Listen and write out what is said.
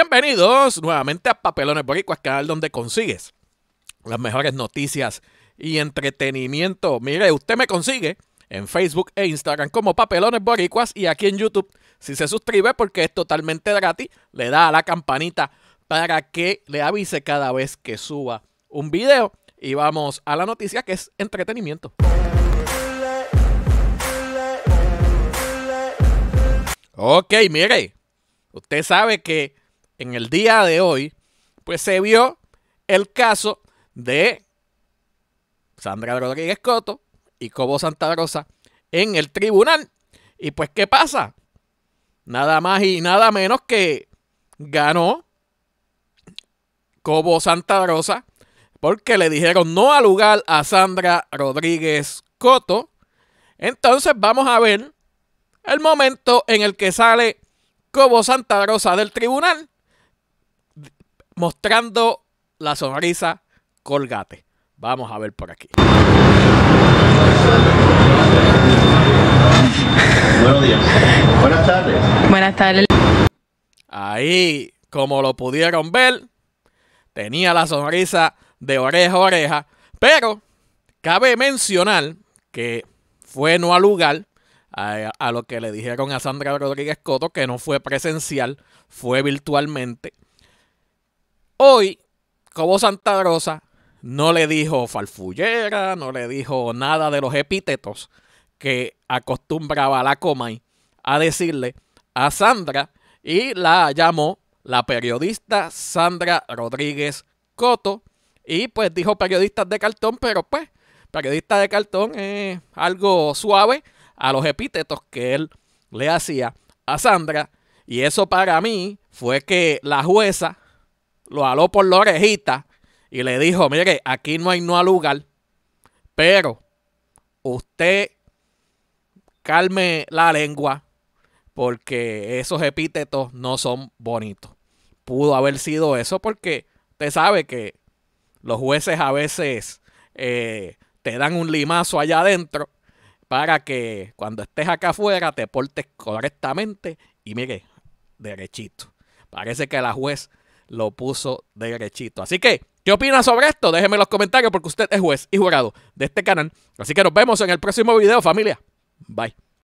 Bienvenidos nuevamente a Papelones Boricuas, canal donde consigues las mejores noticias y entretenimiento. Mire, usted me consigue en Facebook e Instagram como Papelones Boricuas y aquí en YouTube. Si se suscribe, porque es totalmente gratis, le da a la campanita para que le avise cada vez que suba un video. Y vamos a la noticia que es entretenimiento. Ok, mire, usted sabe que en el día de hoy, pues se vio el caso de Sandra Rodríguez Coto y Cobo Santa Rosa en el tribunal. Y pues, ¿qué pasa? Nada más y nada menos que ganó Cobo Santa Rosa porque le dijeron no al lugar a Sandra Rodríguez Coto. Entonces vamos a ver el momento en el que sale Cobo Santa Rosa del tribunal mostrando la sonrisa colgate. Vamos a ver por aquí. Buenos días. Buenas tardes. Buenas tardes. Ahí, como lo pudieron ver, tenía la sonrisa de oreja a oreja, pero cabe mencionar que fue no al lugar a, a lo que le dijeron a Sandra Rodríguez Coto, que no fue presencial, fue virtualmente. Hoy, como Santa Rosa no le dijo falfullera, no le dijo nada de los epítetos que acostumbraba la Comay a decirle a Sandra y la llamó la periodista Sandra Rodríguez Coto y pues dijo periodista de cartón, pero pues periodista de cartón es algo suave a los epítetos que él le hacía a Sandra y eso para mí fue que la jueza lo aló por la orejita y le dijo, mire, aquí no hay no al lugar, pero usted calme la lengua porque esos epítetos no son bonitos. Pudo haber sido eso porque usted sabe que los jueces a veces eh, te dan un limazo allá adentro para que cuando estés acá afuera te portes correctamente y mire, derechito. Parece que la juez lo puso derechito. Así que, ¿qué opina sobre esto? Déjeme en los comentarios porque usted es juez y jurado de este canal. Así que nos vemos en el próximo video, familia. Bye.